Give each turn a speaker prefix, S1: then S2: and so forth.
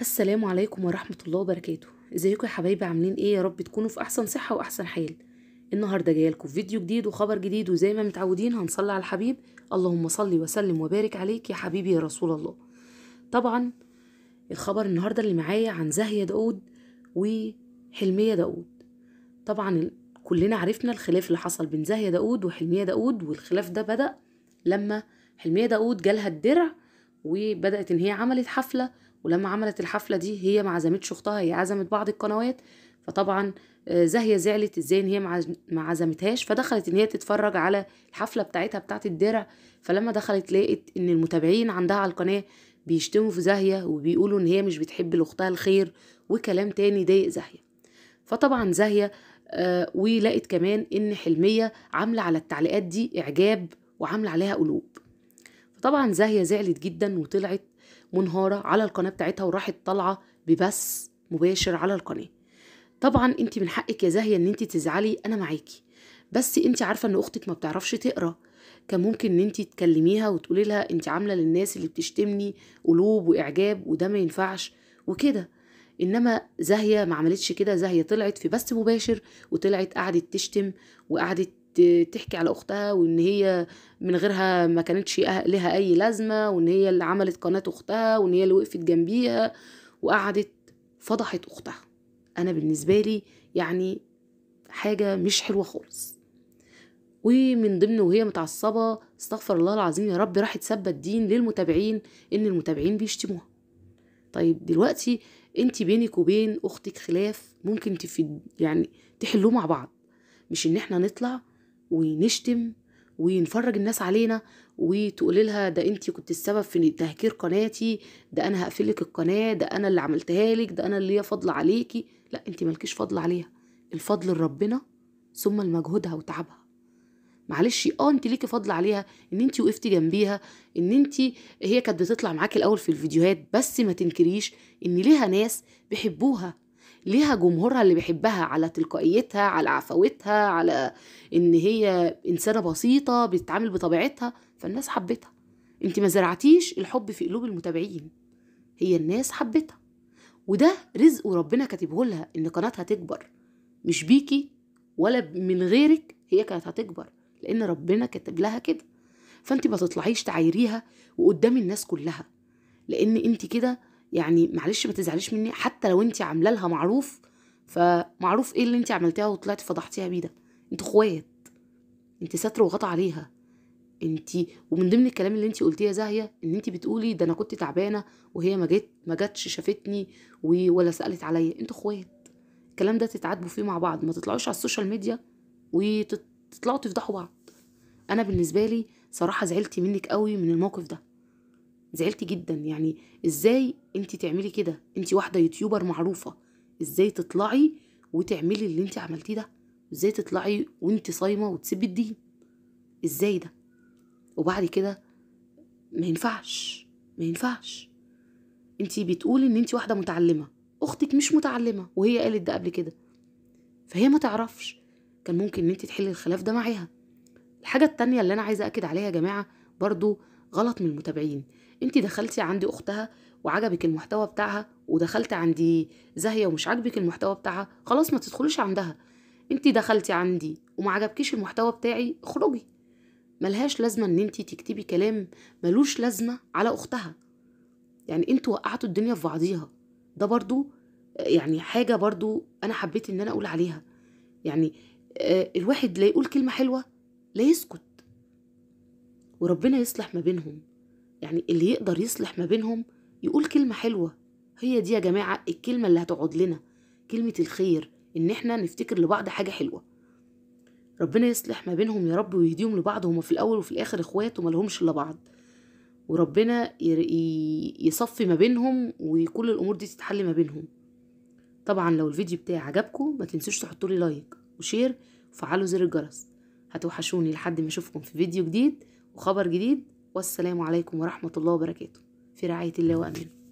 S1: السلام عليكم ورحمة الله وبركاته ازيكم يا حبايبي عاملين ايه يا رب تكونوا في احسن صحة واحسن حال النهاردة جاية لكم فيديو جديد وخبر جديد وزي ما متعودين هنصلي على الحبيب اللهم صلي وسلم وبارك عليك يا حبيبي يا رسول الله طبعا الخبر النهاردة اللي معايا عن زاهية داود وحلمية داود طبعا كلنا عرفنا الخلاف اللي حصل بين زاهية داود وحلمية داود والخلاف ده بدأ لما حلمية داود جالها الدرع وبدأت ان هي عملت حفلة ولما عملت الحفله دي هي ما عزمتش اختها هي عزمت بعض القنوات فطبعا آه، زهية زعلت ازاي ان هي ما عزمتهاش فدخلت ان هي تتفرج على الحفلة بتاعتها بتاعت الدرع فلما دخلت لقيت ان المتابعين عندها على القناة بيشتموا في زهية وبيقولوا ان هي مش بتحب لاختها الخير وكلام تاني ضايق زهية فطبعا زهية آه ولقت كمان ان حلمية عاملة على التعليقات دي اعجاب وعاملة عليها قلوب فطبعا زاهية زعلت جدا وطلعت منهارة على القناة بتاعتها وراحت طالعة ببث مباشر على القناة طبعا انت من حقك يا زاهية ان انت تزعلي انا معاكي بس انت عارفة ان اختك ما بتعرفش تقرأ كان ممكن ان انت تكلميها وتقولي لها انت عاملة للناس اللي بتشتمني قلوب واعجاب وده ما ينفعش وكده انما زاهية ما عملتش كده زاهية طلعت في بث مباشر وطلعت قعدت تشتم وقعدت تحكي على اختها وان هي من غيرها ما كانتش أه-، لها اي لازمه وان هي اللي عملت قناه اختها وان هي اللي وقفت جنبيها وقعدت فضحت اختها انا بالنسبه لي يعني حاجه مش حلوه خالص ومن ضمن وهي متعصبه استغفر الله العظيم يا رب راحت سابه الدين للمتابعين ان المتابعين بيشتموها طيب دلوقتي انت بينك وبين اختك خلاف ممكن تفيد يعني تحلوه مع بعض مش ان احنا نطلع ونشتم ونفرج الناس علينا وتقولي لها ده انت كنت السبب في تهكير قناتي ده انا هقفلك القناه ده انا اللي عملتها لك ده انا اللي ليا فضل عليكي لا انت مالكيش فضل عليها الفضل لربنا ثم لمجهودها وتعبها معلش اه انت ليكي فضل عليها ان انت وقفتي جنبيها ان انت هي كانت بتطلع معاكي الاول في الفيديوهات بس ما تنكريش ان ليها ناس بيحبوها ليها جمهورها اللي بيحبها على تلقائيتها على عفوتها على ان هي انسانه بسيطه بتتعامل بطبيعتها فالناس حبتها انت ما زرعتيش الحب في قلوب المتابعين هي الناس حبتها وده رزق وربنا كاتبه لها ان قناتها تكبر مش بيكي ولا من غيرك هي كانت هتكبر لان ربنا كاتب لها كده فانت ما تطلعيش تعايريها وقدام الناس كلها لان انت كده يعني معلش ما تزعليش مني حتى لو انت عامله لها معروف فمعروف ايه اللي انت عملتيها وطلعتي فضحتيها بيه ده انت اخوات انت ساتره وغطى عليها انت ومن ضمن الكلام اللي انت قلتيه يا زاهيه ان انت بتقولي ده انا كنت تعبانه وهي ما جت ما جاتش شافتني ولا سالت عليا انت اخوات الكلام ده تتعاتبوا فيه مع بعض ما تطلعوش على السوشيال ميديا وتطلعوا تفضحوا بعض انا بالنسبه لي صراحه زعلت منك قوي من الموقف ده زعلت جدا يعني ازاي انت تعملي كده انت واحده يوتيوبر معروفه ازاي تطلعي وتعملي اللي انت عملتيه ده ازاي تطلعي وانت صايمه وتسيبي الدين ازاي ده وبعد كده ما ينفعش ما ينفعش انت بتقولي ان انت واحده متعلمه اختك مش متعلمه وهي قالت ده قبل كده فهي ما تعرفش كان ممكن ان انت تحلي الخلاف ده معاها الحاجه التانية اللي انا عايزه اكد عليها يا جماعه برضو غلط من المتابعين انت دخلتي عندي اختها وعجبك المحتوى بتاعها ودخلت عندي زاهيه ومش عاجبك المحتوى بتاعها خلاص ما تدخليش عندها انت دخلتي عندي وما عجبكيش المحتوى بتاعي اخرجي ملهاش لازمه ان انت تكتبي كلام ملوش لازمه على اختها يعني انتوا وقعتوا الدنيا في بعضيها ده برضو يعني حاجه برضو انا حبيت ان انا اقول عليها يعني آه، الواحد لا يقول كلمه حلوه لا يسكت وربنا يصلح ما بينهم يعني اللي يقدر يصلح ما بينهم يقول كلمة حلوة هي دي يا جماعة الكلمة اللي هتقعد لنا كلمة الخير إن إحنا نفتكر لبعض حاجة حلوة ربنا يصلح ما بينهم يا رب ويهديهم لبعض هما في الأول وفي الآخر إخوات وما لهمش إلا بعض وربنا يصفي ما بينهم وكل الأمور دي تتحل ما بينهم طبعا لو الفيديو بتاعي عجبكم ما تنسوش تحطوا لي لايك وشير وفعلوا زر الجرس هتوحشوني لحد ما اشوفكم في فيديو جديد وخبر جديد والسلام عليكم ورحمة الله وبركاته في رعاية الله وأمانه